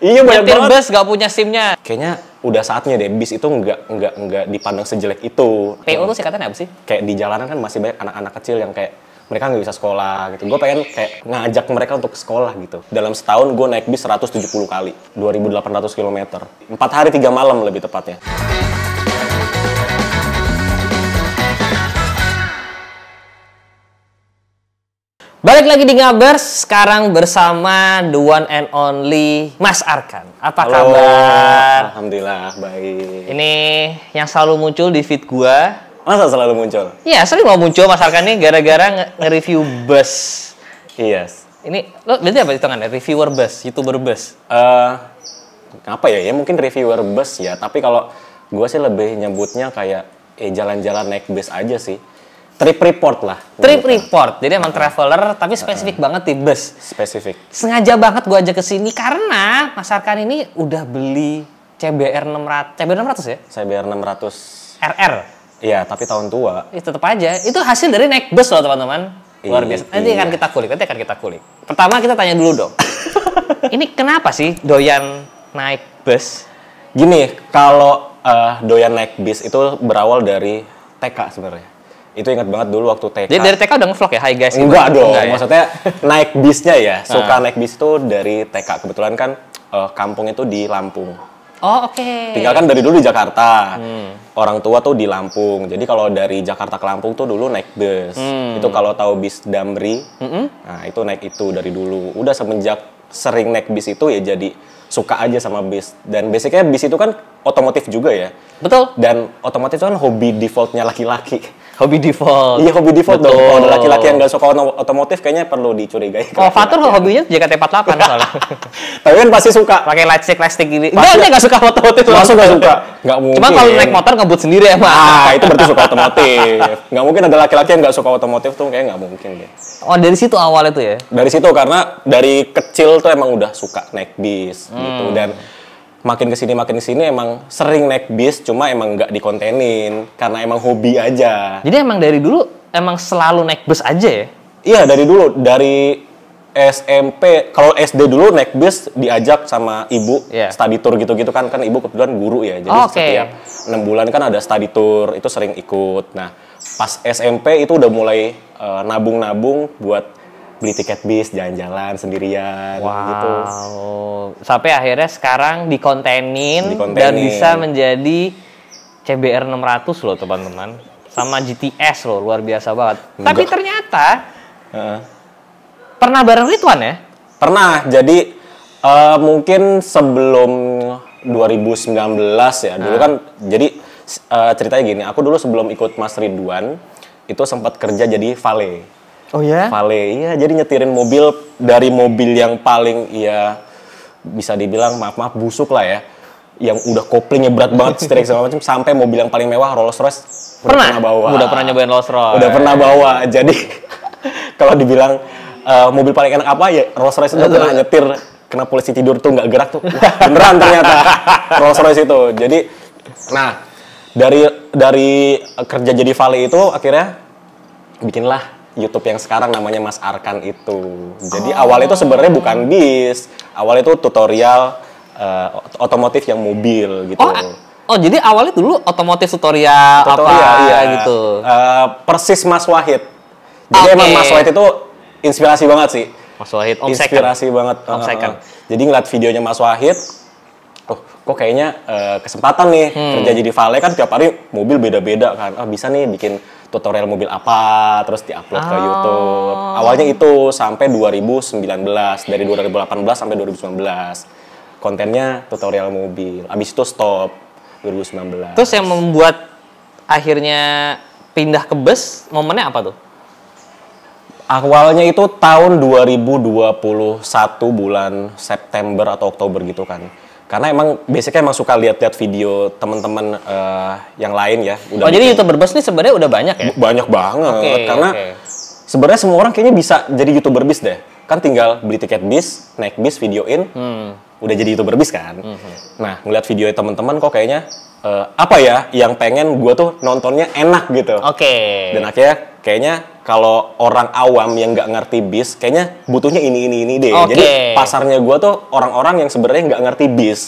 Iya banyak Nyetir banget. bus gak punya SIM-nya. Kayaknya udah saatnya deh bis itu nggak nggak nggak dipandang sejelek itu. PO eh, tuh sih katanya apa sih? Kayak di jalanan kan masih banyak anak-anak kecil yang kayak mereka nggak bisa sekolah gitu. Gue pengen kayak ngajak mereka untuk sekolah gitu. Dalam setahun gue naik bis 170 kali, 2.800 km. empat hari tiga malam lebih tepatnya. lagi di Ngabers, sekarang bersama the one and only Mas Arkan. Apa Halo, kabar? Alhamdulillah, baik. Ini yang selalu muncul di feed gua. Masa selalu muncul? Iya, sering mau muncul Mas Arkan ini gara-gara nge-review bus. Yes. Ini lo berarti apa tangan? Reviewer bus, YouTuber bus? Eh, uh, apa ya? Ya mungkin reviewer bus ya, tapi kalau gua sih lebih nyebutnya kayak eh jalan-jalan naik bus aja sih trip report lah. Trip report. Jadi emang traveler tapi spesifik uh banget di bus. Spesifik. Sengaja banget gua aja ke sini karena Mas ini udah beli CBR 600. CBR 600 ya? CBR 600. RR. Iya, tapi tahun tua. Ya, tetap aja. Itu hasil dari naik bus loh teman-teman. Luar iya, biasa. Nanti iya. akan kita kulik. Nanti akan kita kulik. Pertama kita tanya dulu dong. ini kenapa sih doyan naik bus? Gini, kalau uh, doyan naik bis itu berawal dari TK sebenarnya itu ingat banget dulu waktu TK. Jadi dari TK udah ngevlog ya, hai guys. Enggak dong, enggak ya? maksudnya naik bisnya ya. Suka nah. naik bis tuh dari TK. Kebetulan kan uh, kampung itu di Lampung. Oh oke. Okay. Tinggal kan dari dulu di Jakarta. Hmm. Orang tua tuh di Lampung. Jadi kalau dari Jakarta ke Lampung tuh dulu naik bus. Hmm. Itu kalau tahu bis Damri, -hmm. nah itu naik itu dari dulu. Udah semenjak sering naik bis itu ya jadi suka aja sama bis dan basicnya bis itu kan otomotif juga ya betul dan otomotif itu kan hobi defaultnya laki-laki hobi default. Iya hobi default Betul. dong. Kalau laki-laki yang nggak suka otomotif kayaknya perlu dicurigai. Oh, laki-laki. Fatur hobinya JKT48 soalnya. Tapi kan pasti suka. Pakai lightstick lightstick gini. Enggak, dia nggak suka otomotif. Nggak suka suka. Nggak mungkin. Cuma kalau naik motor ngebut sendiri ya emang. Ah itu berarti suka otomotif. Nggak mungkin ada laki-laki yang nggak suka otomotif tuh kayak nggak mungkin deh. Oh dari situ awal itu ya? Dari situ karena dari kecil tuh emang udah suka naik bis gitu. hmm. gitu dan makin kesini makin kesini emang sering naik bis cuma emang nggak dikontenin karena emang hobi aja jadi emang dari dulu emang selalu naik bus aja ya iya dari dulu dari SMP kalau SD dulu naik bus diajak sama ibu yeah. study tour gitu-gitu kan kan ibu kebetulan guru ya jadi oh, okay. setiap enam bulan kan ada study tour itu sering ikut nah pas SMP itu udah mulai uh, eh, nabung -nabung buat beli tiket bis jalan-jalan sendirian gitu. wow. gitu. Sampai akhirnya sekarang dikontenin, dikontenin dan bisa menjadi CBR 600 loh teman-teman. Sama GTS loh luar biasa banget. Enggak. Tapi ternyata uh. pernah bareng Ridwan ya? Pernah. Jadi uh, mungkin sebelum 2019 ya. Dulu ah. kan jadi uh, ceritanya gini, aku dulu sebelum ikut Mas Ridwan itu sempat kerja jadi vale Oh ya? Vale, iya. Jadi nyetirin mobil dari mobil yang paling ya bisa dibilang maaf maaf busuk lah ya, yang udah koplingnya berat banget, steering segala macam, sampai mobil yang paling mewah Rolls Royce. Pernah? pernah bawa. Udah pernah nyobain Rolls Royce. Udah pernah bawa. Jadi kalau dibilang uh, mobil paling enak apa ya Rolls Royce udah pernah nyetir. Kena polisi tidur tuh nggak gerak tuh. beneran ternyata Rolls Royce itu. Jadi, nah dari dari kerja jadi vale itu akhirnya bikinlah YouTube yang sekarang namanya Mas Arkan itu. Jadi oh. awal itu sebenarnya bukan bis, awal itu tutorial uh, otomotif yang mobil gitu. Oh, eh, Oh jadi awalnya dulu otomotif tutorial, tutorial apa iya. gitu? Uh, persis Mas Wahid. Jadi okay. emang Mas Wahid itu inspirasi banget sih. Mas Wahid, Om inspirasi second. banget. Om uh, second. Jadi ngeliat videonya Mas Wahid, oh kok kayaknya uh, kesempatan nih hmm. kerja jadi vale kan tiap hari mobil beda-beda kan. Ah oh, bisa nih bikin tutorial mobil apa terus diupload oh. ke YouTube. Awalnya itu sampai 2019 dari 2018 sampai 2019 kontennya tutorial mobil. Abis itu stop 2019. Terus yang membuat akhirnya pindah ke bus momennya apa tuh? Awalnya itu tahun 2021 bulan September atau Oktober gitu kan karena emang basicnya emang suka lihat-lihat video teman-teman uh, yang lain ya. Udah oh jadi youtuber bis nih sebenarnya udah banyak ya? Banyak banget okay, karena okay. sebenarnya semua orang kayaknya bisa jadi youtuber bis deh. Kan tinggal beli tiket bis, naik bis, videoin, hmm. udah jadi youtuber bis kan. Hmm. Nah ngeliat video teman-teman kok kayaknya uh, apa ya yang pengen gue tuh nontonnya enak gitu. Oke. Okay. Dan akhirnya kayaknya kalau orang awam yang nggak ngerti bis, kayaknya butuhnya ini ini ini deh. Okay. Jadi pasarnya gue tuh orang-orang yang sebenarnya nggak ngerti bis.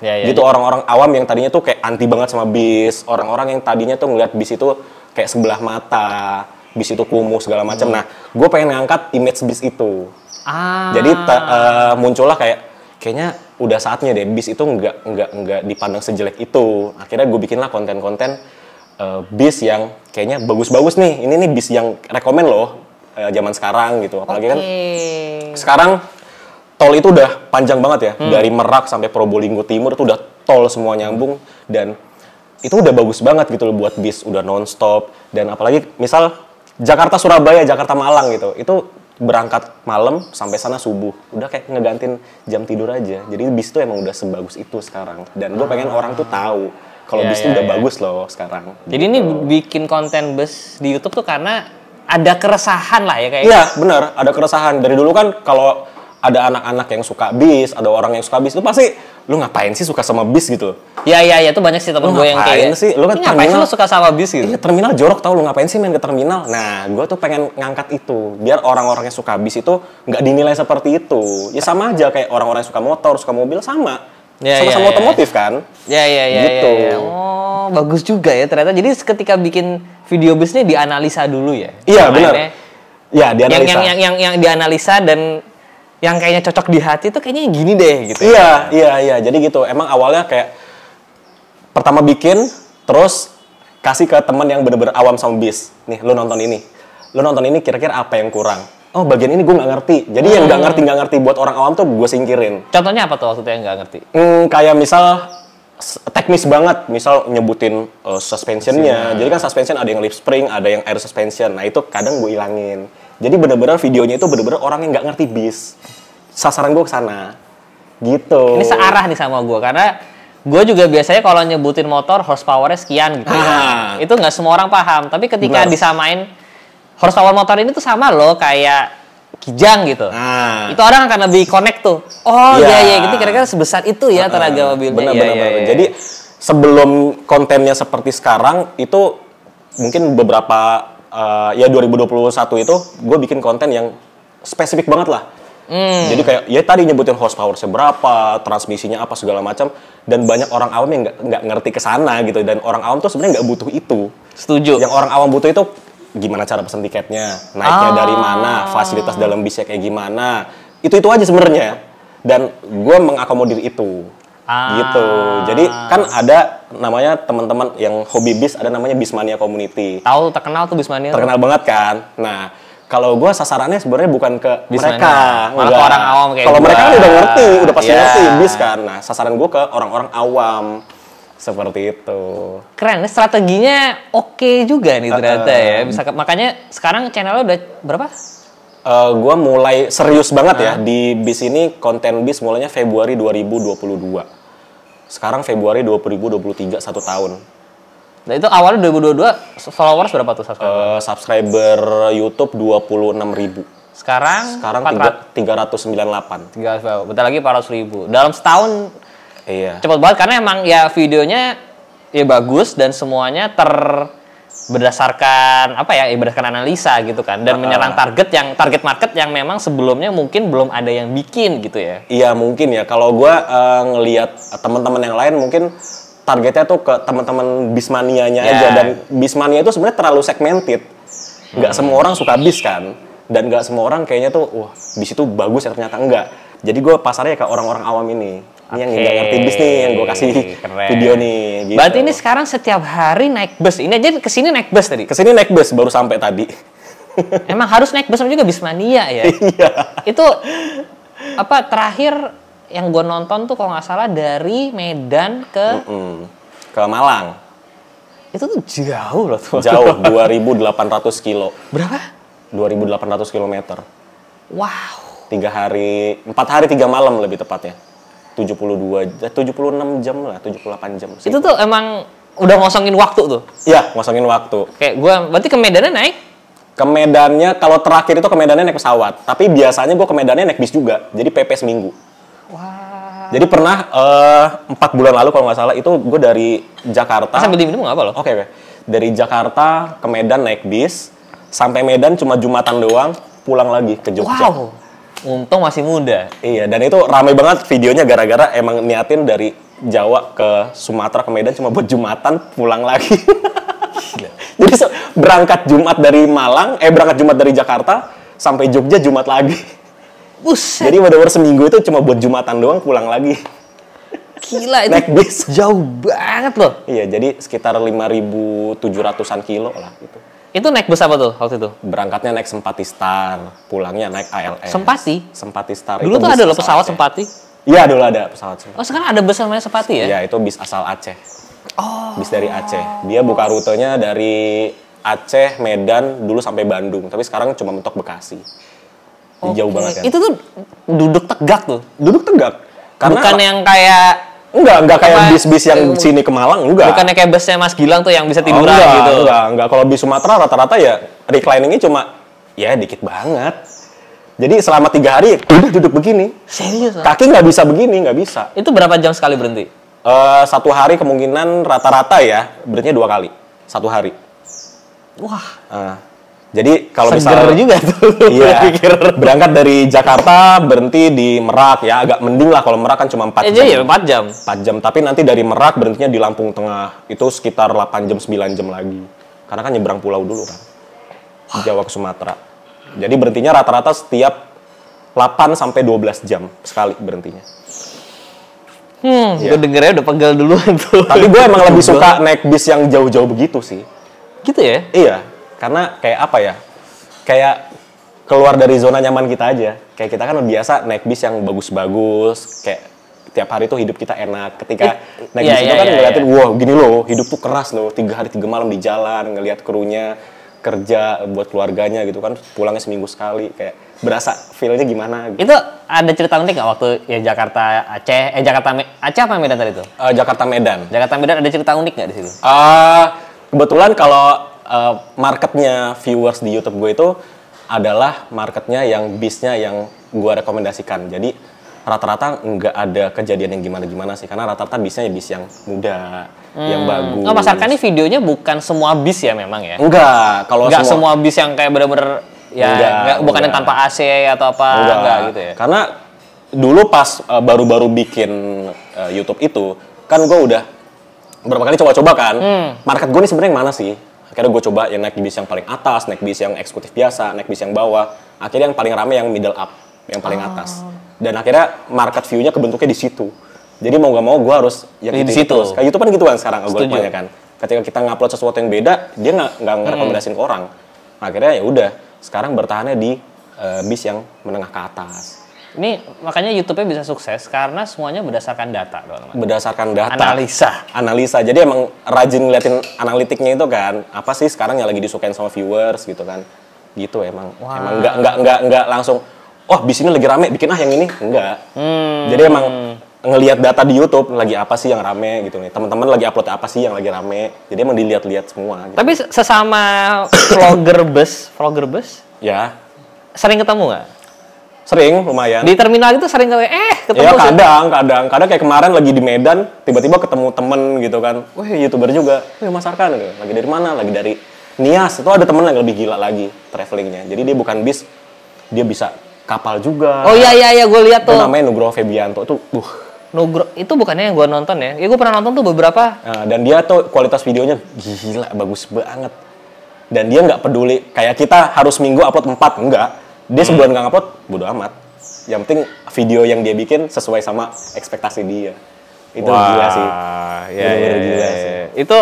Ya, ya, gitu ya. orang-orang ya. awam yang tadinya tuh kayak anti banget sama bis, orang-orang yang tadinya tuh ngeliat bis itu kayak sebelah mata, bis itu kumuh segala macam. Hmm. Nah, gue pengen ngangkat image bis itu. Ah. Jadi uh, muncullah kayak kayaknya udah saatnya deh bis itu nggak nggak nggak dipandang sejelek itu. Akhirnya gue bikinlah konten-konten Eh, bis yang kayaknya bagus-bagus nih. Ini nih bis yang rekomen loh uh, zaman sekarang gitu. Apalagi okay. kan sekarang tol itu udah panjang banget ya. Hmm. Dari Merak sampai Probolinggo Timur itu udah tol semua nyambung dan itu udah bagus banget gitu loh buat bis udah nonstop dan apalagi misal Jakarta Surabaya Jakarta Malang gitu itu berangkat malam sampai sana subuh udah kayak ngegantin jam tidur aja jadi bis tuh emang udah sebagus itu sekarang dan gue pengen ah. orang tuh tahu kalau yeah, bus yeah, udah yeah. bagus loh sekarang. Jadi gitu. ini bikin konten bus di YouTube tuh karena ada keresahan lah ya kayak. Iya gitu. benar, ada keresahan. Dari dulu kan kalau ada anak-anak yang suka bis, ada orang yang suka bis itu pasti lu ngapain sih suka sama bis gitu? Iya ya, ya, iya iya tuh banyak sih temen gue yang kayak gitu. sih? Lu kan ngapain sih lu suka sama bis gitu? Iya terminal jorok tau lu ngapain sih main ke terminal? Nah gue tuh pengen ngangkat itu biar orang-orang yang suka bis itu nggak dinilai seperti itu. Ya sama aja kayak orang-orang yang suka motor, suka mobil sama yeah, sama-sama yeah, ya, ya. otomotif yeah. kan. Iya iya iya. Gitu. Yeah, yeah. Oh bagus juga ya ternyata. Jadi ketika bikin video bisnis dianalisa dulu ya. Iya benar. Iya dianalisa. Ya, yang, yang yang yang yang dianalisa dan yang kayaknya cocok di hati tuh kayaknya gini deh gitu. Iya iya iya. Jadi gitu. Emang awalnya kayak pertama bikin terus kasih ke teman yang bener-bener awam sama bis. Nih lu nonton ini. Lu nonton ini kira-kira apa yang kurang? oh bagian ini gue nggak ngerti. Jadi hmm. yang nggak hmm. ngerti nggak ngerti buat orang awam tuh gue singkirin. Contohnya apa tuh waktu yang nggak ngerti? Hmm, kayak misal teknis banget, misal nyebutin uh, suspensionnya. Hmm. Jadi kan suspension ada yang lip spring, ada yang air suspension. Nah itu kadang gue ilangin. Jadi bener-bener videonya itu bener-bener orang yang nggak ngerti bis. Sasaran gue ke sana. Gitu. Ini searah nih sama gue karena gue juga biasanya kalau nyebutin motor horsepowernya sekian gitu. Ah. Ya. Itu nggak semua orang paham. Tapi ketika Benar. disamain horsepower motor ini tuh sama loh kayak kijang gitu. Nah. Itu orang akan lebih connect tuh. Oh iya iya, iya gitu kira-kira sebesar itu ya tenaga mobil. Benar ya, benar. Ya, ya. Jadi iya. sebelum kontennya seperti sekarang itu mungkin beberapa uh, ya 2021 itu gue bikin konten yang spesifik banget lah. Hmm. Jadi kayak ya tadi nyebutin horsepower seberapa, transmisinya apa segala macam dan banyak orang awam yang nggak ngerti ke sana gitu dan orang awam tuh sebenarnya nggak butuh itu. Setuju. Yang orang awam butuh itu gimana cara pesan tiketnya, naiknya ah. dari mana, fasilitas dalam bisnya kayak gimana. Itu-itu aja sebenarnya. Dan gue mengakomodir itu. Ah. Gitu. Jadi kan ada namanya teman-teman yang hobi bis, ada namanya Bismania Community. Tahu terkenal tuh Bismania. Terkenal tuh. banget kan. Nah, kalau gue sasarannya sebenarnya bukan ke Bismania. mereka, ke orang awam kayak Kalau mereka kan udah ngerti, udah pasti yeah. ngerti bis kan. Nah, sasaran gue ke orang-orang awam seperti itu. Keren, strateginya oke juga nih ternyata uh, ya. Bisa makanya sekarang channel lo udah berapa? Uh, gua mulai serius banget uh. ya di bis ini konten bis mulainya Februari 2022. Sekarang Februari 2023 satu tahun. Nah itu awalnya 2022 followers berapa tuh subscriber? Uh, subscriber YouTube 26 ribu. Sekarang? Sekarang 3, 400. 398. 300, bentar lagi 400 ribu. Dalam setahun Iya. Cepat banget karena emang ya videonya ya bagus dan semuanya ter berdasarkan apa ya, ya berdasarkan analisa gitu kan dan uh, menyerang target yang target market yang memang sebelumnya mungkin belum ada yang bikin gitu ya iya mungkin ya kalau gue uh, ngelihat teman-teman yang lain mungkin targetnya tuh ke teman-teman bismanianya yeah. aja dan bismania itu sebenarnya terlalu segmented nggak hmm. semua orang suka bis kan dan nggak semua orang kayaknya tuh wah bis itu bagus ya ternyata enggak jadi gue pasarnya ke orang-orang awam ini ini yang nggak ngerti bis nih yang gue kasih Keren. video nih. Gitu. Berarti ini sekarang setiap hari naik bus. Ini aja kesini naik bus tadi. Kesini naik bus baru sampai tadi. Emang harus naik bus juga Bismania ya. Iya. Itu apa terakhir yang gue nonton tuh kalau nggak salah dari Medan ke mm -mm. ke Malang. Itu tuh jauh loh tuh. Jauh 2.800 kilo. Berapa? 2.800 kilometer. Wow. Tiga hari, empat hari tiga malam lebih tepatnya. 72 76 eh, jam lah, 78 jam. Itu tuh emang udah ngosongin waktu tuh. Iya, ngosongin waktu. Kayak gua berarti ke Medannya naik? Ke Medannya kalau terakhir itu ke Medannya naik pesawat, tapi biasanya gue ke Medannya naik bis juga. Jadi PP seminggu. Wow. Jadi pernah eh, empat uh, bulan lalu kalau nggak salah itu gue dari Jakarta. Sambil mau nggak apa loh? Oke, okay. dari Jakarta ke Medan naik bis, sampai Medan cuma jumatan doang, pulang lagi ke Jogja. Wow. Untung masih muda. Iya, dan itu ramai banget videonya gara-gara emang niatin dari Jawa ke Sumatera ke Medan cuma buat Jumatan pulang lagi. Jadi berangkat Jumat dari Malang, eh berangkat Jumat dari Jakarta sampai Jogja Jumat lagi. Buset. Jadi udah seminggu itu cuma buat Jumatan doang pulang lagi. Gila itu. Naik bis. Jauh banget loh. Iya, jadi sekitar 5.700-an kilo lah gitu. Itu naik bus apa tuh waktu itu? Berangkatnya naik Sempati Star, pulangnya naik ALS. Sempati? Sempati Star. Dulu itu tuh ada loh pesawat Aceh. Sempati? Iya dulu ada pesawat Sempati. Oh sekarang ada bus namanya Sempati ya? Iya itu bis asal Aceh. Oh. Bis dari Aceh. Dia buka rutenya dari Aceh, Medan, dulu sampai Bandung. Tapi sekarang cuma mentok Bekasi. Okay. Jauh banget ya. Itu tuh duduk tegak tuh? Duduk tegak. Karena Bukan yang kayak Enggak, enggak kayak bis-bis yang uh, sini ke Malang, enggak. Bukannya kayak busnya Mas Gilang tuh yang bisa tiduran oh, enggak, gitu. Enggak, enggak. Kalau bis Sumatera rata-rata ya recliningnya cuma ya dikit banget. Jadi selama tiga hari udah duduk begini. Serius? Kaki nggak bisa begini, nggak bisa. Itu berapa jam sekali berhenti? Uh, satu hari kemungkinan rata-rata ya berhentinya dua kali. Satu hari. Wah. Uh. Jadi kalau misalnya juga tuh. Iya. berangkat dari Jakarta, berhenti di Merak ya agak mending lah kalau Merak kan cuma 4 eh, iya, jam. Iya, 4 jam. 4 jam, tapi nanti dari Merak berhentinya di Lampung Tengah. Itu sekitar 8 jam 9 jam lagi. Karena kan nyebrang pulau dulu kan. Jawa ke Sumatera. Jadi berhentinya rata-rata setiap 8 sampai 12 jam sekali berhentinya. Hmm, ya. gue dengernya udah pegel dulu tuh. Tapi gue emang lebih suka naik bis yang jauh-jauh begitu sih. Gitu ya? Iya, karena kayak apa ya kayak keluar dari zona nyaman kita aja kayak kita kan biasa naik bis yang bagus-bagus kayak tiap hari tuh hidup kita enak ketika It, naik iya, bis iya, itu kan iya, ngeliatin iya. wah wow gini loh hidup tuh keras loh tiga hari tiga malam di jalan ngeliat krunya kerja buat keluarganya gitu kan pulangnya seminggu sekali kayak berasa feelnya gimana gitu. itu ada cerita nanti nggak waktu ya Jakarta Aceh eh Jakarta Me Aceh apa Medan tadi itu uh, eh, Jakarta Medan Jakarta Medan ada cerita unik nggak di situ uh, kebetulan kalau Eh, marketnya viewers di YouTube gue itu adalah marketnya yang bisnya yang gue rekomendasikan. Jadi rata-rata nggak ada kejadian yang gimana-gimana sih karena rata-rata bisnya ya bis yang muda hmm. yang bagus. Oh, masalah kan ini videonya bukan semua bis ya memang ya? Enggak, kalau enggak semua, semua bis yang kayak bener-bener ya enggak, enggak bukan yang tanpa AC atau apa enggak, enggak gitu ya. Karena dulu pas eh, baru-baru uh, bikin uh, YouTube itu kan gue udah berapa kali coba-coba kan hmm. market gue ini sebenarnya mana sih akhirnya gue coba yang naik bis yang paling atas naik bis yang eksekutif biasa naik bis yang bawah akhirnya yang paling rame yang middle up yang paling oh. atas dan akhirnya market view-nya kebentuknya di situ jadi mau gak mau gue harus yang di situ kayak YouTube kan gitu kan sekarang algoritmanya kan ketika kita ngupload sesuatu yang beda dia nggak nggak ngerekomendasin hmm. ke orang akhirnya ya udah sekarang bertahannya di uh, bis yang menengah ke atas ini makanya YouTube-nya bisa sukses karena semuanya berdasarkan data, teman-teman. Berdasarkan data. Analisa. Analisa. Jadi emang rajin ngeliatin analitiknya itu kan. Apa sih sekarang yang lagi disukain sama viewers gitu kan. Gitu emang. Wow. Emang nggak nggak nggak nggak langsung oh di sini lagi rame bikin ah yang ini enggak. Hmm. Jadi emang ngelihat data di YouTube lagi apa sih yang rame gitu nih teman-teman lagi upload apa sih yang lagi rame jadi emang dilihat-lihat semua gitu. tapi sesama vlogger bus vlogger bus ya sering ketemu nggak Sering, lumayan. Di terminal itu sering kayak eh ketemu. Ya kadang, sih. kadang, kadang kayak kemarin lagi di Medan, tiba-tiba ketemu temen gitu kan. Wah iya, youtuber juga, wah iya, Mas Arkan gitu. Lagi dari mana? Lagi dari Nias. Itu ada temen yang lebih gila lagi travelingnya. Jadi dia bukan bis, dia bisa kapal juga. Oh iya iya iya, gue lihat tuh. dan namanya Nugroho Febianto tuh, uh. Nugro itu bukannya yang gue nonton ya? Ya gue pernah nonton tuh beberapa. Nah, dan dia tuh kualitas videonya gila, bagus banget. Dan dia nggak peduli kayak kita harus minggu upload empat enggak dia sebulan nggak ngupload bodo amat yang penting video yang dia bikin sesuai sama ekspektasi dia itu Wah, iya, iya, gila iya, sih ya, ya, ya, gila ya, sih itu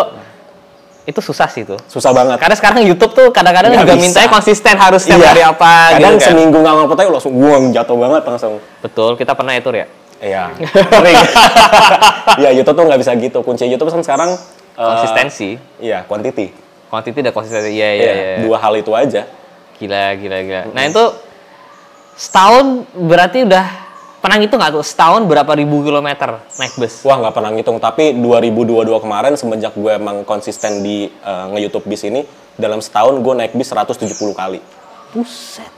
itu susah sih tuh susah banget karena sekarang YouTube tuh kadang-kadang juga bisa. mintanya konsisten harus setiap iya. hari apa gitu kadang gitu, kan? seminggu nggak ngupload aja langsung buang jatuh banget langsung betul kita pernah itu ya, ya iya Iya YouTube tuh nggak bisa gitu kunci YouTube kan sekarang eh, konsistensi uh, iya quantity quantity dan konsistensi iya iya, iya, iya. dua hal itu aja Gila, gila, gila. Nah itu setahun berarti udah pernah ngitung nggak tuh setahun berapa ribu kilometer naik bus? Wah nggak pernah ngitung, tapi 2022 kemarin semenjak gue emang konsisten di uh, nge-youtube bis ini, dalam setahun gue naik bis 170 kali. Buset.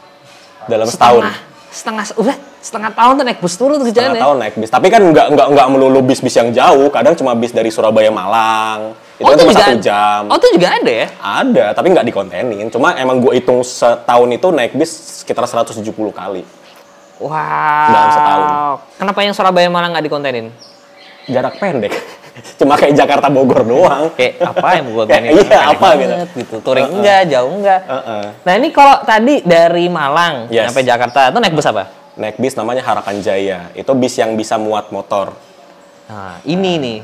Dalam setahun. Setengah, setengah, setengah tahun tuh naik bus turun tuh setengah Setengah ya? tahun naik bis, tapi kan nggak nggak nggak melulu bis-bis yang jauh, kadang cuma bis dari Surabaya Malang, itu oh, kan cuma satu jam. Oh, itu juga ada ya? Ada, tapi nggak dikontenin. Cuma emang gue hitung setahun itu naik bis sekitar 170 kali. Wow. Dalam setahun. Kenapa yang Surabaya malah nggak dikontenin? Jarak pendek. Cuma kayak Jakarta Bogor doang. kayak apa yang gue iya, apa gitu. gitu. Touring uh -uh. enggak, jauh enggak. Uh -uh. Nah, ini kalau tadi dari Malang yes. sampai Jakarta, itu naik bus apa? Naik bis namanya Harakan Jaya. Itu bis yang bisa muat motor. Nah, ini nah. nih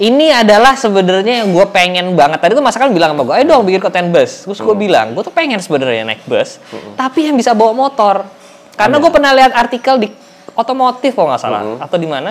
ini adalah sebenarnya yang gue pengen banget tadi tuh masakan bilang sama gue ayo dong bikin konten bus terus gue hmm. bilang gue tuh pengen sebenarnya naik bus hmm. tapi yang bisa bawa motor karena gue pernah lihat artikel di otomotif kalau nggak salah hmm. atau di mana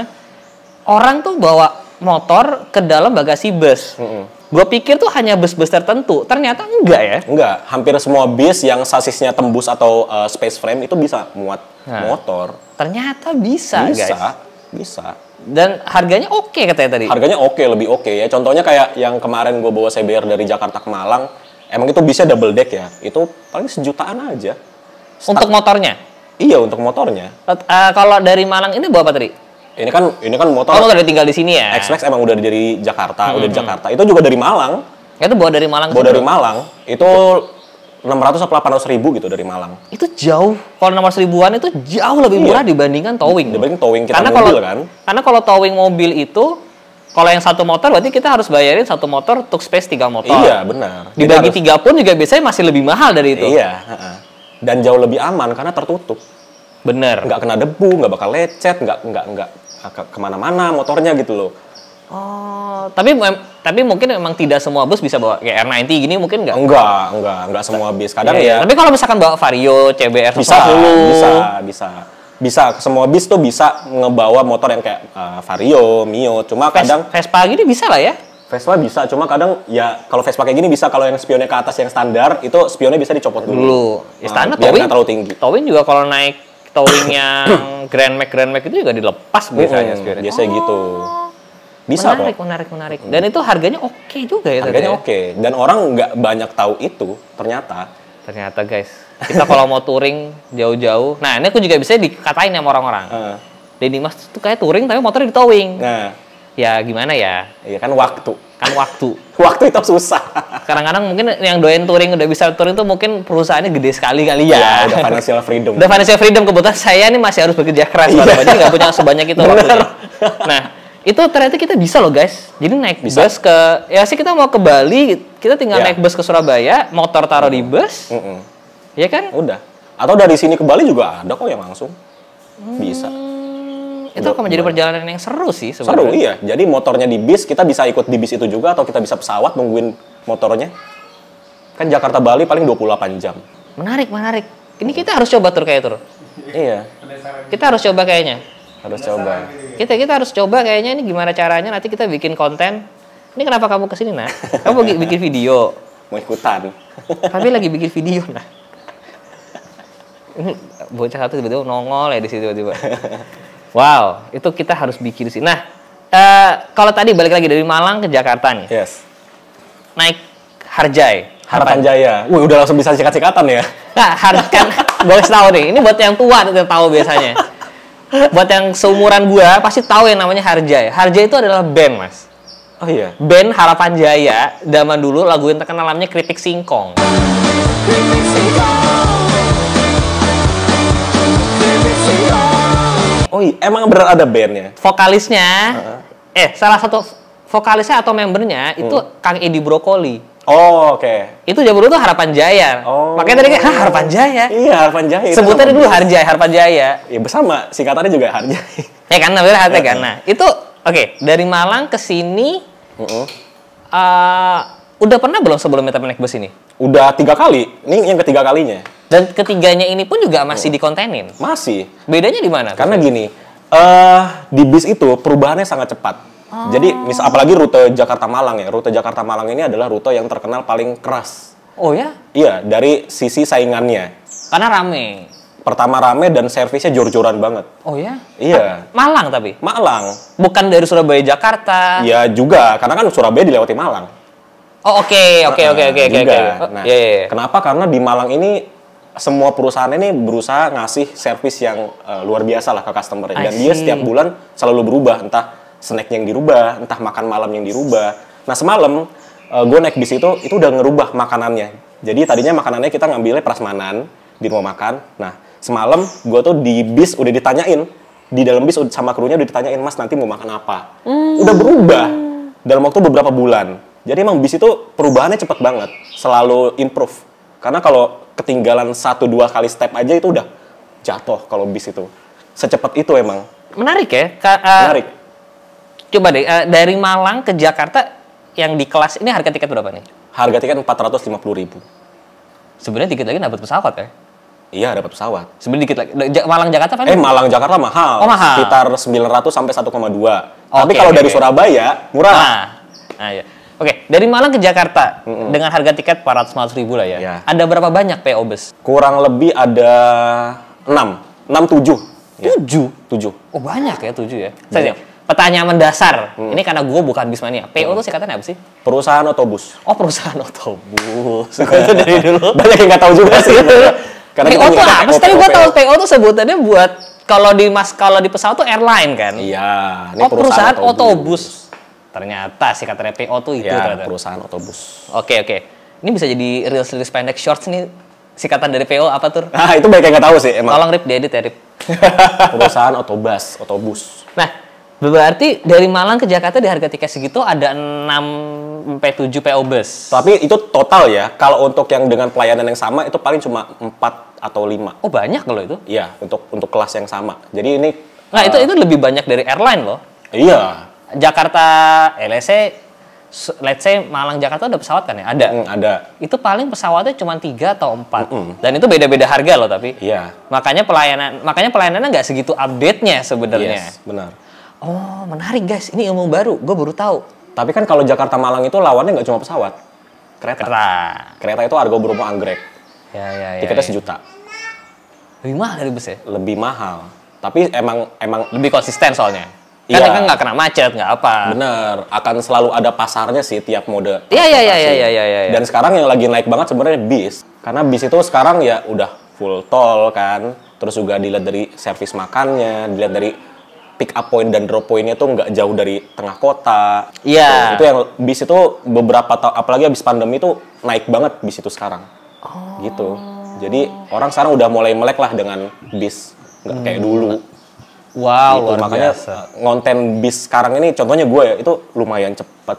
orang tuh bawa motor ke dalam bagasi bus hmm. Gue pikir tuh hanya bus-bus tertentu, ternyata enggak ya? Enggak, hampir semua bus yang sasisnya tembus atau uh, space frame itu bisa muat nah, motor. Ternyata bisa, bisa guys. Bisa, bisa dan harganya oke okay, katanya tadi. Harganya oke, okay, lebih oke okay, ya. Contohnya kayak yang kemarin gue bawa CBR dari Jakarta ke Malang, emang itu bisa double deck ya. Itu paling sejutaan aja. Start. Untuk motornya? Iya, untuk motornya. Uh, kalau dari Malang ini bawa apa tadi? Ini kan ini kan motor. Oh, dari udah tinggal di sini ya. X-Max emang udah dari Jakarta, hmm. udah di hmm. Jakarta. Itu juga dari Malang. Itu bawa dari Malang. Bawa dari Malang. Itu enam ratus atau ratus ribu gitu dari Malang. Itu jauh. Kalau enam 600 ribuan itu jauh lebih iya. murah dibandingkan towing. Dibanding towing kita karena mobil kalau, kan. Karena kalau towing mobil itu kalau yang satu motor berarti kita harus bayarin satu motor untuk space tiga motor. Iya benar. Dibagi harus... tiga pun juga biasanya masih lebih mahal dari itu. Iya. Dan jauh lebih aman karena tertutup. benar Nggak kena debu, nggak bakal lecet, nggak nggak nggak kemana-mana motornya gitu loh Oh, tapi tapi mungkin memang tidak semua bus bisa bawa kayak R90 gini mungkin nggak? Enggak, enggak, enggak semua bus Kadang ya. ya. Tapi kalau misalkan bawa Vario, CBR bisa, bisa, bisa. Bisa semua bus tuh bisa ngebawa motor yang kayak uh, Vario, Mio. Cuma kadang Vespa gini bisa lah ya. Vespa bisa, cuma kadang ya kalau Vespa kayak gini bisa kalau yang spionnya ke atas yang standar itu spionnya bisa dicopot dulu. Dulu. Ya standar nah, towing, terlalu tinggi. Towing juga kalau naik towing yang Grand Max Grand Max itu juga dilepas biasanya spionnya. Biasanya gitu. oh. gitu bisa menarik, kok. Menarik, menarik, Dan itu harganya oke okay juga ya. Harganya ya? oke. Okay. Dan orang nggak banyak tahu itu ternyata. Ternyata guys, kita kalau mau touring jauh-jauh. Nah ini aku juga bisa dikatain sama orang-orang. Uh. Denny Mas tuh kayak touring tapi motornya di towing. Nah. Ya gimana ya? Iya kan waktu. Kan waktu. waktu itu susah. Kadang-kadang mungkin yang doain touring udah bisa touring tuh mungkin perusahaannya gede sekali kali ya. ya udah financial freedom. udah financial freedom kebetulan saya ini masih harus bekerja keras. Iya. Jadi nggak punya sebanyak itu waktunya. Nah itu ternyata kita bisa loh guys jadi naik bisa. bus ke ya sih kita mau ke Bali kita tinggal ya. naik bus ke Surabaya motor taruh mm. di bus mm -mm. ya kan udah atau dari sini ke Bali juga ada kok yang langsung bisa hmm, itu akan menjadi perjalanan yang seru sih sebenarnya seru iya jadi motornya di bis kita bisa ikut di bis itu juga atau kita bisa pesawat nungguin motornya kan Jakarta Bali paling 28 jam menarik menarik ini kita harus coba tur kayak tur iya kita harus coba kayaknya harus coba kita kita harus coba kayaknya ini gimana caranya nanti kita bikin konten ini kenapa kamu kesini nah kamu bikin video mau ikutan tapi lagi bikin video nah ini bocah satu tiba-tiba nongol ya di situ tiba-tiba wow itu kita harus bikin sih nah uh, kalau tadi balik lagi dari Malang ke Jakarta nih yes naik Harjai Harapan Jaya. Wih, udah langsung bisa sikat-sikatan ya. Nah, harus kan, boleh tahu nih. Ini buat yang tua yang tahu biasanya buat yang seumuran gua pasti tahu yang namanya Harja ya. Harja itu adalah band, Mas. Oh iya. Band Harapan Jaya zaman dulu lagu yang terkenal namanya Kritik Singkong. Kritik Singkong. Kritik Singkong. Oh iya, emang benar ada bandnya? Vokalisnya, uh -huh. eh salah satu vokalisnya atau membernya hmm. itu hmm. Kang Edi Brokoli. Oh, oke. Okay. Itu Jaburu tuh Harapan Jaya. Oh. Makanya tadi kayak Harapan Jaya. Iya, Harapan Jaya. Sebutannya dulu Harjaya, Harapan Jaya. Ya bersama singkatannya juga Harjaya. ya kan, namanya Harjaya kan. Iya. Nah, itu oke, okay, dari Malang ke sini uh -uh. Uh, udah pernah belum sebelum kita naik bus ini? Udah tiga kali. Ini yang ketiga kalinya. Dan ketiganya ini pun juga masih uh. dikontenin. Masih. Bedanya di mana? Karena gini, uh, di bis itu perubahannya sangat cepat jadi mis apalagi rute Jakarta Malang ya. Rute Jakarta Malang ini adalah rute yang terkenal paling keras. Oh ya? Iya, dari sisi saingannya. Karena rame. Pertama rame dan servisnya jor-joran banget. Oh ya? Iya. Eh, Malang tapi? Malang. Bukan dari Surabaya Jakarta. Iya juga, karena kan Surabaya dilewati Malang. Oh oke oke oke oke oke. Nah, yeah, yeah. Iya. kenapa? Karena di Malang ini semua perusahaan ini berusaha ngasih servis yang uh, luar biasa lah ke customer dan dia setiap bulan selalu berubah entah snack yang dirubah, entah makan malam yang dirubah. Nah semalam uh, eh, gue naik bis itu itu udah ngerubah makanannya. Jadi tadinya makanannya kita ngambilnya prasmanan di rumah makan. Nah semalam gue tuh di bis udah ditanyain di dalam bis sama krunya udah ditanyain mas nanti mau makan apa. Hmm. Udah berubah dalam waktu beberapa bulan. Jadi emang bis itu perubahannya cepet banget, selalu improve. Karena kalau ketinggalan satu dua kali step aja itu udah jatuh kalau bis itu. Secepat itu emang. Menarik ya. Ka uh, eh, Menarik Coba deh, uh, dari Malang ke Jakarta yang di kelas ini harga tiket berapa nih? Harga tiket empat ratus lima puluh ribu. Sebenarnya tiket lagi dapat pesawat ya? Iya, dapat pesawat. Sebenarnya dikit lagi. Malang Jakarta kan? Eh, Malang Jakarta mahal. Oh, mahal. Sekitar sembilan ratus sampai satu koma dua. Tapi kalau dari Surabaya murah. Nah, nah iya. Oke, okay, dari Malang ke Jakarta mm -hmm. dengan harga tiket empat ratus 400 ribu lah ya. Yeah. Ada berapa banyak PO bus? Kurang lebih ada enam, enam tujuh. Iya. Tujuh? Tujuh. Oh, banyak ya tujuh ya. Saya pertanyaan mendasar. Hmm. Ini karena gue bukan bismania. PO hmm. singkatan katanya apa sih? Perusahaan otobus. Oh perusahaan otobus. itu dari dulu. Banyak yang nggak tahu juga sih. karena PO itu apa Tapi gue tahu PO tuh sebutannya buat kalau di mas kalau di pesawat tuh airline kan. Iya. Ini oh perusahaan, perusahaan otobus. otobus. Ternyata sih katanya PO tuh itu. Ya, ternyata. perusahaan otobus. Oke okay, oke. Okay. Ini bisa jadi real series pendek shorts nih singkatan dari PO apa tuh? Ah itu banyak yang nggak tahu sih emang. Tolong rip diedit ya rip. perusahaan otobus, otobus. Nah, Berarti dari Malang ke Jakarta di harga tiket segitu ada 6 sampai 7 PO bus. Tapi itu total ya. Kalau untuk yang dengan pelayanan yang sama itu paling cuma 4 atau 5. Oh, banyak loh itu? Iya, untuk untuk kelas yang sama. Jadi ini Nah, uh, itu eh, itu lebih banyak dari airline loh. Iya. Jakarta eh, lse let's say Malang Jakarta ada pesawat kan ya? Ada. Mm, ada. Itu paling pesawatnya cuma tiga atau empat. Mm, mm Dan itu beda-beda harga loh tapi. Iya. Makanya pelayanan makanya pelayanannya nggak segitu update-nya sebenarnya. Yes, benar oh menarik guys, ini ilmu baru, gue baru tahu. Tapi kan kalau Jakarta Malang itu lawannya nggak cuma pesawat, kereta. Kereta, kereta itu argo berupa anggrek. Ya, ya, ya, Tiketnya ya. ya. sejuta. Lebih mahal dari bus ya? Lebih mahal. Tapi emang emang lebih konsisten soalnya. Kan iya. kan nggak kena macet, nggak apa. Bener, akan selalu ada pasarnya sih tiap mode. Iya iya iya iya iya. Ya, ya. Dan sekarang yang lagi naik banget sebenarnya bis, karena bis itu sekarang ya udah full tol kan, terus juga dilihat dari servis makannya, dilihat dari pick up point dan drop pointnya tuh nggak jauh dari tengah kota. Iya. Yeah. itu yang bis itu beberapa tahun apalagi abis pandemi itu naik banget bis itu sekarang. Gitu. Oh. Gitu. Jadi orang sekarang udah mulai melek lah dengan bis nggak hmm. kayak dulu. Wow, gitu. makanya biasa. ngonten bis sekarang ini contohnya gue ya itu lumayan cepet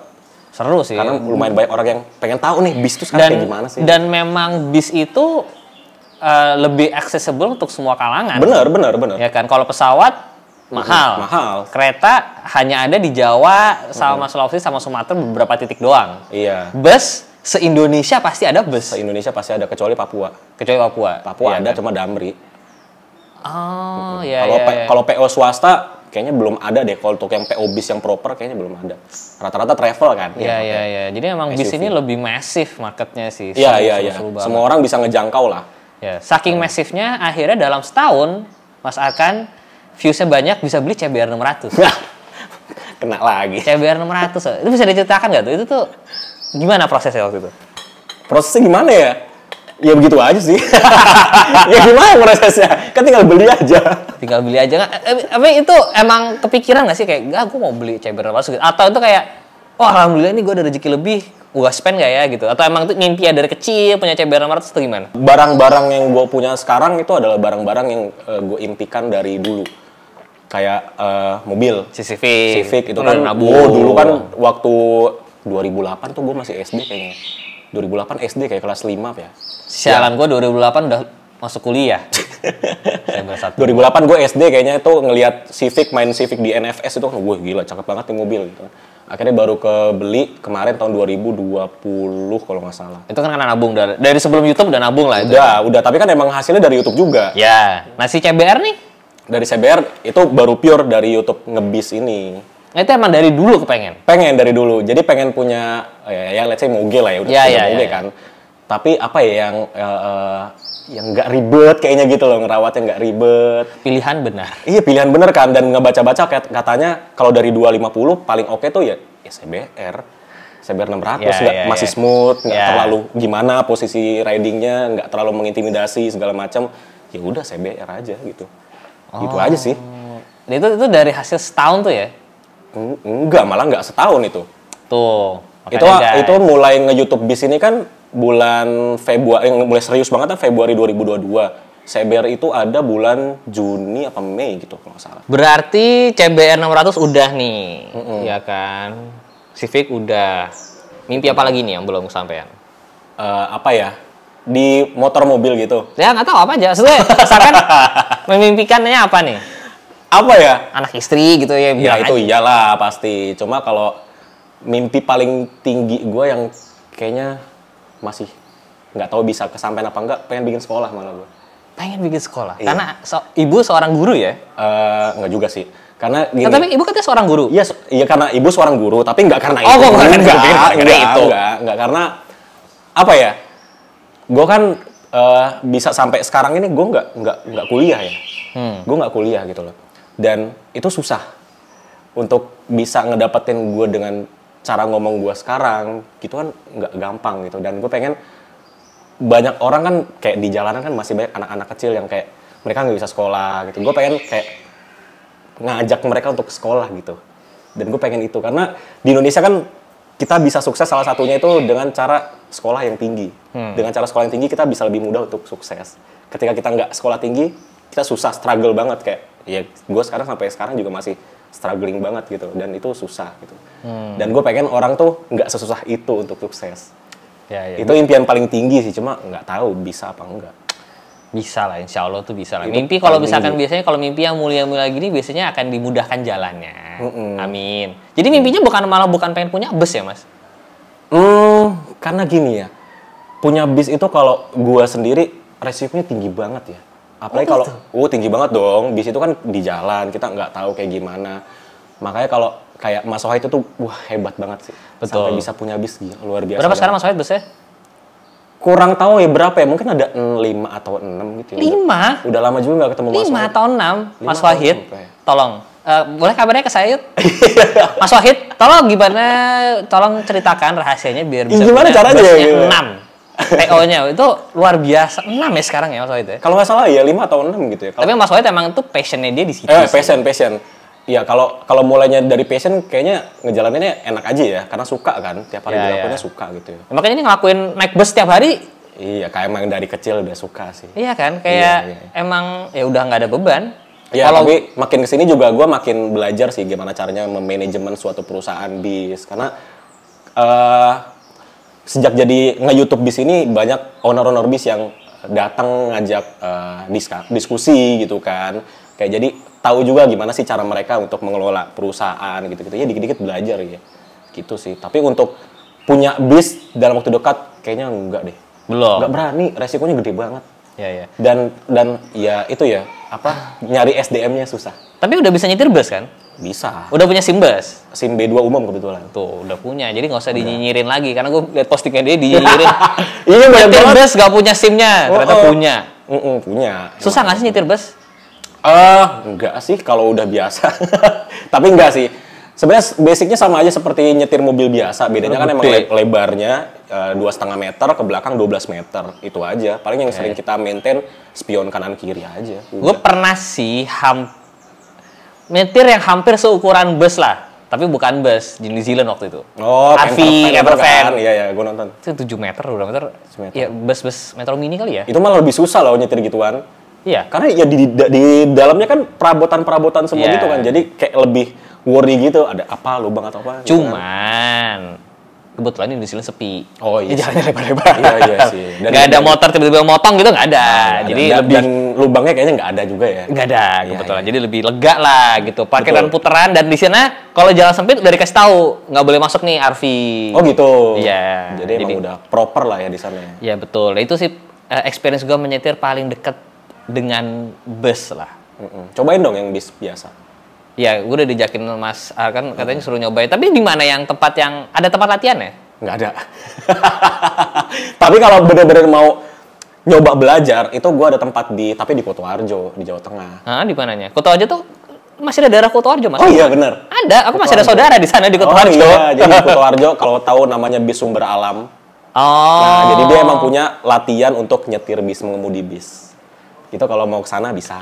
seru sih karena lumayan banyak orang yang pengen tahu nih bis itu sekarang dan, kayak gimana sih dan memang bis itu uh, lebih accessible untuk semua kalangan bener bener bener ya kan kalau pesawat mahal. Mahal. Kereta hanya ada di Jawa sama hmm. Sulawesi sama Sumatera beberapa titik doang. Iya. Bus se-Indonesia pasti ada bus. Se-Indonesia pasti ada kecuali Papua. Kecuali Papua. Papua iya, ada kan? cuma Damri. Oh, iya. Kalau iya, iya. PO swasta kayaknya belum ada deh kalau untuk yang PO bis yang proper kayaknya belum ada. Rata-rata travel kan. Iya iya iya. iya. Jadi emang SUV. bis ini lebih masif marketnya sih. Iya iya iya. Semua orang bisa ngejangkau lah. Ya, saking iya. masifnya akhirnya dalam setahun Mas Arkan viewsnya banyak bisa beli CBR 600 nah, kena lagi CBR 600 itu bisa diceritakan gak tuh itu tuh gimana prosesnya waktu itu prosesnya gimana ya ya begitu aja sih ya gimana prosesnya kan tinggal beli aja tinggal beli aja kan tapi itu emang kepikiran gak sih kayak gak gue mau beli CBR 600 gitu atau itu kayak oh alhamdulillah ini gue ada rezeki lebih gue spend gak ya gitu atau emang itu mimpi dari kecil punya CBR 600 atau gimana barang-barang yang gue punya sekarang itu adalah barang-barang yang uh, eh, gue impikan dari dulu kayak uh, mobil Civic, Civic itu kan abu. Oh, dulu kan waktu 2008 tuh gue masih SD kayaknya 2008 SD kayak kelas 5 ya sialan ya. gue 2008 udah masuk kuliah 2008 gue SD kayaknya itu ngelihat Civic main Civic di NFS itu gue gila cakep banget nih mobil gitu akhirnya baru ke beli kemarin tahun 2020 kalau nggak salah itu kan karena nabung dari, dari sebelum YouTube udah nabung lah itu udah ya? udah tapi kan emang hasilnya dari YouTube juga ya nasi CBR nih dari CBR itu baru pure dari YouTube ngebis ini. Nah, itu emang dari dulu kepengen. Pengen dari dulu. Jadi pengen punya ya, ya, ya let's say moge lah ya udah yeah, yeah, moge yeah, ya. kan. Tapi apa ya yang ya, uh, yang nggak ribet kayaknya gitu loh ngerawatnya nggak ribet pilihan benar iya pilihan benar kan dan ngebaca-baca katanya kalau dari 250 paling oke okay tuh ya, ya CBR CBR 600 yeah, gak, yeah, masih yeah. smooth nggak yeah. terlalu gimana posisi ridingnya nggak terlalu mengintimidasi segala macam ya udah CBR aja gitu Oh. Gitu aja sih. Dan oh. itu itu dari hasil setahun tuh ya? Enggak, malah enggak setahun itu. Tuh. Itu guys. itu mulai nge-YouTube bis ini kan bulan Februari yang mulai serius banget kan Februari 2022. CBR itu ada bulan Juni apa Mei gitu kalau nggak salah. Berarti CBR 600 udah nih, mm -mm. ya kan? Civic udah. Mimpi apa lagi nih yang belum kesampaian? Uh, apa ya? di motor mobil gitu? Ya nggak tahu apa aja. Maksudnya misalkan memimpikannya apa nih? Apa ya? Anak istri gitu ya. Ya itu aja. iyalah pasti. Cuma kalau mimpi paling tinggi gue yang kayaknya masih nggak tahu bisa kesampaian apa enggak pengen bikin sekolah malah gue pengen bikin sekolah iya. karena so, ibu seorang guru ya uh, juga sih karena gini, tapi ibu katanya seorang guru iya iya karena ibu seorang guru tapi nggak karena oh, itu oh, enggak, enggak, enggak, enggak, enggak, enggak, enggak, enggak, enggak, enggak, gue kan uh, bisa sampai sekarang ini gue nggak nggak nggak kuliah ya hmm. gue nggak kuliah gitu loh dan itu susah untuk bisa ngedapetin gue dengan cara ngomong gue sekarang gitu kan nggak gampang gitu dan gue pengen banyak orang kan kayak di jalanan kan masih banyak anak-anak kecil yang kayak mereka nggak bisa sekolah gitu gue pengen kayak ngajak mereka untuk sekolah gitu dan gue pengen itu karena di Indonesia kan kita bisa sukses salah satunya itu dengan cara sekolah yang tinggi. Hmm. Dengan cara sekolah yang tinggi kita bisa lebih mudah untuk sukses. Ketika kita nggak sekolah tinggi, kita susah struggle banget kayak ya gue sekarang sampai sekarang juga masih struggling banget gitu dan itu susah gitu. Hmm. Dan gue pengen orang tuh nggak sesusah itu untuk sukses. Ya, ya. Itu impian paling tinggi sih cuma nggak tahu bisa apa enggak. Bisa lah, insya Allah tuh bisa lah. Itu mimpi kalau misalkan mimpi. biasanya kalau mimpi yang mulia-mulia gini biasanya akan dimudahkan jalannya. Mm -mm. Amin. Jadi mimpinya bukan malah bukan pengen punya bus ya mas? mm, karena gini ya, punya bis itu kalau gua sendiri resikonya tinggi banget ya. Apalagi oh, kalau, gitu? oh tinggi banget dong. Bis itu kan di jalan, kita nggak tahu kayak gimana. Makanya kalau kayak Mas Wahid itu tuh, wah hebat banget sih. Betul. Sampai bisa punya bis gila, luar biasa. Berapa sekarang Mas Wahid busnya? kurang tahu ya berapa ya mungkin ada 5 atau 6 gitu ya. 5? Udah lama juga gak ketemu Mas lima atau enam Mas Wahid. Tolong Uh, boleh kabarnya ke saya yuk. Mas Wahid, tolong gimana tolong ceritakan rahasianya biar bisa gimana caranya ya, 6 PO-nya itu luar biasa enam ya sekarang ya Mas Wahid ya. Kalau nggak salah ya lima atau enam gitu ya. Kalo... Tapi Mas Wahid emang tuh passionnya dia di situ. Eh, passion, passion. Iya, kalau kalau mulainya dari passion kayaknya ngejalaninnya enak aja ya, karena suka kan, tiap hari ya, ya. dilakuinnya ya. suka gitu. Ya. ya, makanya ini ngelakuin naik bus tiap hari. Iya, kayak emang dari kecil udah suka sih. Iya kan, kayak iya, iya. emang ya udah nggak ada beban. Ya, kalau tapi makin kesini juga gue makin belajar sih gimana caranya memanajemen suatu perusahaan bis, karena uh, sejak jadi nge YouTube bis ini banyak owner-owner bis yang datang ngajak uh, diska, diskusi gitu kan, kayak jadi tahu juga gimana sih cara mereka untuk mengelola perusahaan gitu-gitu ya dikit-dikit belajar ya gitu sih tapi untuk punya bis dalam waktu dekat kayaknya enggak deh belum enggak berani resikonya gede banget ya ya dan dan ya itu ya apa nyari SDM-nya susah tapi udah bisa nyetir bus kan bisa. Udah punya SIM bus? SIM B2 umum kebetulan. Tuh, udah punya. Jadi nggak usah dinyinyirin lagi. Karena gue liat postingnya dia dinyinyirin. iya, nyetir bus gak punya simnya Ternyata oh, oh. punya. Mm punya. Susah nggak sih nyetir bus? Ah, uh, enggak sih kalau udah biasa. Tapi enggak sih. Sebenarnya basicnya sama aja seperti nyetir mobil biasa. Bedanya kan emang lebarnya eh, dua setengah meter ke belakang 12 meter itu aja. Paling yang sering kita maintain spion kanan kiri aja. Gue pernah sih ham nyetir yang hampir seukuran bus lah. Tapi bukan bus, di New Zealand waktu itu. Oh, RV, Everfan. Kan? Iya, iya, gue nonton. Itu 7 meter, dua meter. Iya, Ya, bus-bus metro mini kali ya. Itu malah lebih susah loh nyetir gituan Iya. Karena ya di, di, di dalamnya kan perabotan-perabotan semua yeah. gitu kan. Jadi kayak lebih worry gitu. Ada apa lubang atau apa? Gitu kan. Cuman kan. kebetulan sini sepi. Oh iya. jalannya lebar-lebar. Iya iya sih. Dan gak ada motor tiba-tiba motong gitu nggak ada. Nah, Jadi dan, lebih dan lubangnya kayaknya nggak ada juga ya. Nggak ada iya, kebetulan. Ya, ya. Jadi lebih lega lah gitu. Parkiran puteran dan di sana kalau jalan sempit udah dikasih tahu nggak boleh masuk nih RV. Oh gitu. Iya. Jadi, Jadi emang udah proper lah ya di sana. Ya. Iya betul. Itu sih eh, experience gue menyetir paling deket dengan bus lah. Mm-mm. Cobain dong yang bis biasa. Ya, gue udah dijakin Mas ah, kan katanya suruh nyobain. Tapi di mana yang tempat yang ada tempat latihan ya? Nggak ada. Tapi kalau bener-bener mau nyoba belajar, itu gue ada tempat di tapi di Kutoarjo di Jawa Tengah. Ah, di mananya? Kutoarjo tuh masih ada daerah Kutoarjo mas? Oh iya bener. Ada, aku Kutu masih ada saudara di sana di Kutoarjo. Oh iya, jadi Kutoarjo kalau tahu namanya bis sumber alam. Oh. Nah, jadi dia emang punya latihan untuk nyetir bis, mengemudi bis. Itu kalau mau ke sana bisa.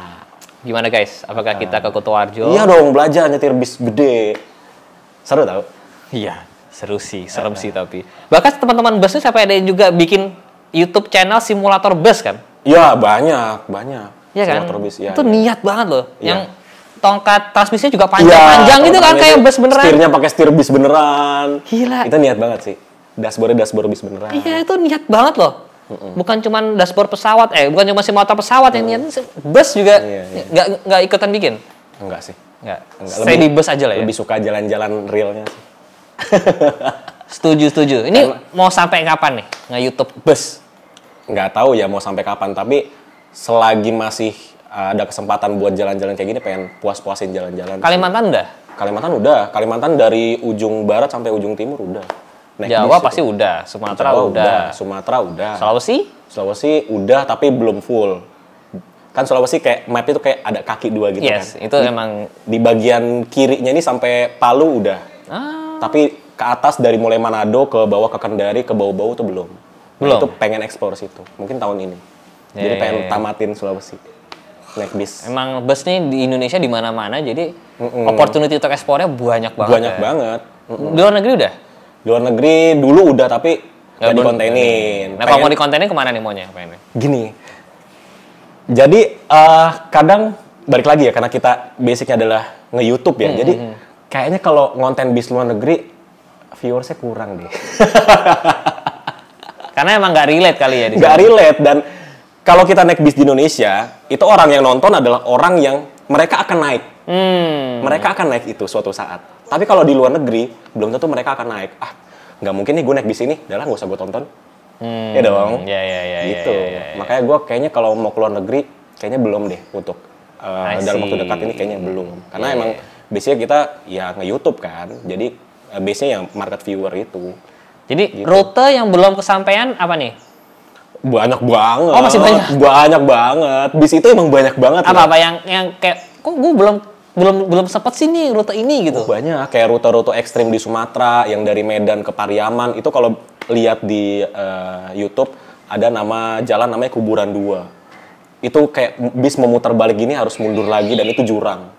Gimana guys? Apakah kita eh, ke Kutoarjo? Iya dong, belajar nyetir bis gede. Seru tau? Iya, seru sih, serem sih tapi. Bahkan teman-teman busnya siapa sampai ada yang juga bikin YouTube channel simulator bus kan? Iya, banyak, banyak. Iya kan? Simulator bus, ya, itu iya. niat banget loh. Iya. Yang tongkat transmisinya juga panjang-panjang ya, gitu kan kayak bus beneran. Setirnya pakai setir bis beneran. Gila. Itu niat banget sih. Dashboardnya dashboard bis beneran. Iya, itu niat banget loh mm Bukan cuma dashboard pesawat, eh bukan cuma si mm pesawat yang ini, bus juga iya, iya. nggak yeah, yeah. nggak ikutan bikin. Enggak sih. Enggak. lebih, di bus aja lah ya. Lebih suka jalan-jalan realnya sih. setuju setuju. Ini Karena, mau sampai kapan nih nggak YouTube? Bus. Nggak tahu ya mau sampai kapan, tapi selagi masih ada kesempatan buat jalan-jalan kayak gini pengen puas-puasin jalan-jalan. Kalimantan udah? Kalimantan udah. Kalimantan dari ujung barat sampai ujung timur udah naik Jawa bis, pasti udah, Sumatera udah. udah, Sumatera udah. Sulawesi? Sulawesi udah tapi belum full. Kan Sulawesi kayak map itu kayak ada kaki dua gitu yes, kan. itu di, emang di bagian kirinya ini sampai Palu udah. Ah. Tapi ke atas dari mulai Manado ke bawah ke Kendari ke bau-bau tuh belum. Nah, belum. itu pengen eksplor situ. Mungkin tahun ini. Yeah, Jadi pengen yeah, tamatin Sulawesi naik bis. Emang bus nih di Indonesia di mana-mana jadi mm -mm. opportunity untuk ekspornya banyak banget. Banyak ya? banget. Mm -mm. Di luar negeri udah? luar negeri dulu udah tapi ya, nggak dikontenin. Nah, kalau mau dikontenin kemana nih maunya? Pengen. Gini. Jadi uh, kadang balik lagi ya karena kita basicnya adalah nge-YouTube ya. Hmm, jadi hmm. hmm. kayaknya kalau ngonten bis luar negeri viewersnya kurang deh. karena emang nggak relate kali ya di Nggak relate dan kalau kita naik bis di Indonesia, itu orang yang nonton adalah orang yang mereka akan naik. Hmm. Mereka akan naik itu suatu saat. Tapi kalau di luar negeri, belum tentu mereka akan naik. Ah, nggak mungkin nih gue naik bis ini, udahlah nggak usah gue tonton. Hmm, iya ya dong. Iya iya iya. gitu. Ya, ya, ya, ya. Makanya gue kayaknya kalau mau ke luar negeri, kayaknya belum deh untuk uh, dalam waktu dekat ini kayaknya belum. Karena ya, emang ya. ya. biasanya kita ya nge-YouTube kan, jadi uh, eh, biasanya yang market viewer itu. Jadi gitu. rute yang belum kesampaian apa nih? Banyak banget. Oh masih banyak. Banyak banget. Bis itu emang banyak banget. Apa apa ya? yang yang kayak kok gue belum belum belum sempat sih nih rute ini gitu. Oh, banyak kayak rute-rute ekstrim di Sumatera yang dari Medan ke Pariaman itu kalau lihat di uh, YouTube ada nama jalan namanya Kuburan dua Itu kayak bis memutar balik gini harus mundur lagi dan itu jurang.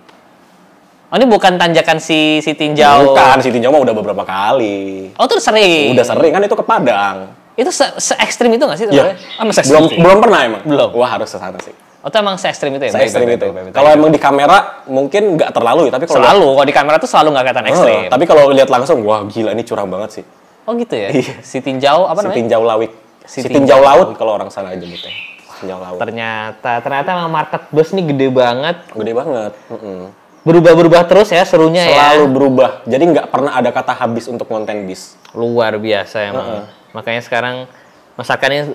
Oh, ini bukan tanjakan si si Tinjau. Bukan, si Tinjau mah udah beberapa kali. Oh, tuh sering. Udah sering kan itu ke Padang. Itu se, se ekstrim itu nggak sih? Iya. Yeah. Ah, belum belum pernah emang. Belum. Wah harus ke sih. Oh, itu emang se ekstrim itu ya? Se ekstrim itu. Kalau emang di kamera mungkin nggak terlalu ya, tapi kalau selalu kalau di kamera tuh selalu nggak kelihatan ah, ekstrim. Uh, tapi kalau lihat langsung, wah gila ini curang banget sih. Oh gitu ya? Iya. si tinjau apa namanya? Si tinjau lawik. Si, si tinjau, laut kalau orang sana aja ya Tinjau laut. Ternyata ternyata emang market bus nih gede banget. Gede banget. Mm -mm berubah-berubah terus ya serunya selalu ya selalu berubah jadi nggak pernah ada kata habis untuk konten bis luar biasa emang uh -uh. makanya sekarang masakannya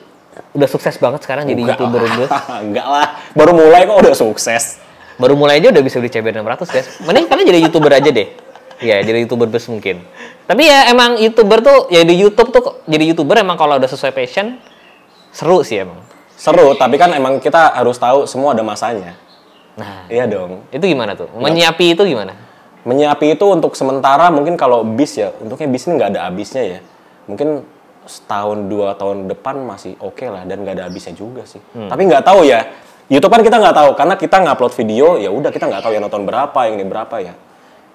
udah sukses banget sekarang jadi youtuber gue Enggak lah, baru mulai kok udah sukses. Baru mulai aja udah bisa beli CB 600 guys. Mending kalian jadi youtuber aja deh. Iya, jadi youtuber bus mungkin. Tapi ya emang youtuber tuh, ya di YouTube tuh jadi youtuber emang kalau udah sesuai passion seru sih emang. Seru, tapi kan emang kita harus tahu semua ada masanya. Nah, iya dong. Itu gimana tuh? Iya. Menyiapi itu gimana? Menyiapi itu untuk sementara mungkin kalau bis ya, untuknya bis ini nggak ada habisnya ya. Mungkin setahun dua tahun depan masih oke okay lah dan nggak ada habisnya juga sih. Hmm. Tapi nggak tahu ya. YouTube kan kita nggak tahu karena kita nggak upload video ya udah kita nggak tahu yang nonton berapa yang ini berapa ya.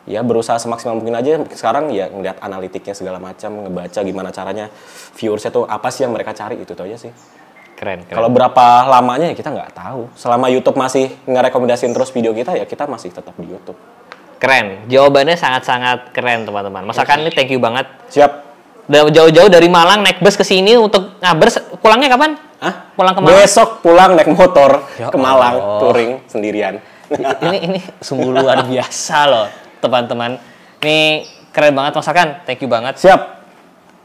Ya berusaha semaksimal mungkin aja sekarang ya ngeliat analitiknya segala macam ngebaca gimana caranya viewersnya tuh apa sih yang mereka cari itu tuh aja sih. Keren. keren. Kalau berapa lamanya ya kita nggak tahu. Selama YouTube masih ngerekomendasiin terus video kita ya kita masih tetap di YouTube. Keren. Jawabannya sangat-sangat keren teman-teman. Masakan ini thank you banget. Siap jauh-jauh dari Malang naik bus ke sini untuk ngabers pulangnya kapan? Hah? Pulang ke Malang. Besok pulang naik motor ya ke Malang touring sendirian. ini ini sungguh luar biasa loh, teman-teman. Ini keren banget Mas Akan. Thank you banget. Siap.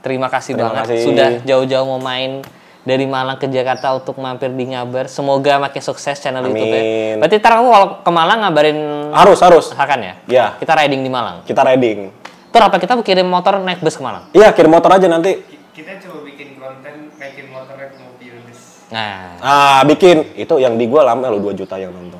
Terima kasih Terima banget kasih. sudah jauh-jauh mau main dari Malang ke Jakarta untuk mampir di Ngabar. Semoga makin sukses channel Amin. YouTube-nya. Berarti ntar aku kalau ke Malang ngabarin harus harus Hakan ya. Iya. Kita riding di Malang. Kita riding. Tur apa kita kirim motor naik bus ke Malang? Iya kirim motor aja nanti. Kita coba bikin konten naikin motor naik mobil bus. Nah. Ah bikin itu yang di gua lama lo 2 juta yang nonton.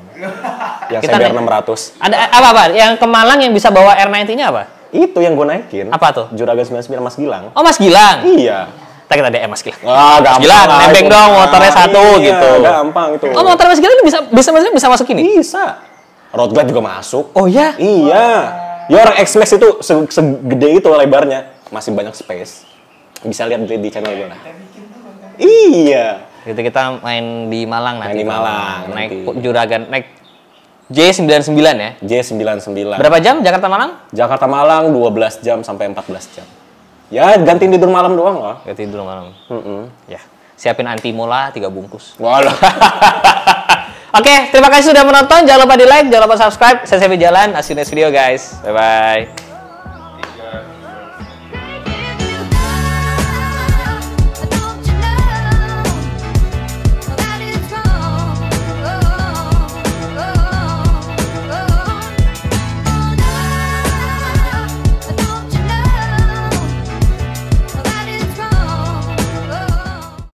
yang kita biar enam 600. Ada eh, apa apa? Yang ke Malang yang bisa bawa r 90 ini apa? Itu yang gue naikin. Apa tuh? Juragan 99 Mas Gilang. Oh Mas Gilang. Iya. Kita kita DM Mas Gilang. Ah, gampang. Mas Gilang, nembeng dong motornya ah, satu iya, gitu. Gampang itu. Oh motor Mas Gilang bisa bisa maksudnya bisa masuk ini? Bisa. Road glide juga masuk. Oh ya? Iya. Oh. Ya orang X-Max itu segede itu lebarnya. Masih banyak space. Bisa lihat di, di channel gue nah. Iya. Itu kita main di Malang nanti. Main di Malang. Nanti. Naik nanti. juragan, naik J99 ya? J99. Berapa jam Jakarta Malang? Jakarta Malang 12 jam sampai 14 jam. Ya gantiin tidur malam doang lah. Gantiin tidur malam. Mm -hmm. Ya. Siapin anti mola tiga bungkus. Walah. Oke, terima kasih sudah menonton. Jangan lupa di like, jangan lupa subscribe. Saya sampai jalan. Asyik next video guys. Bye bye.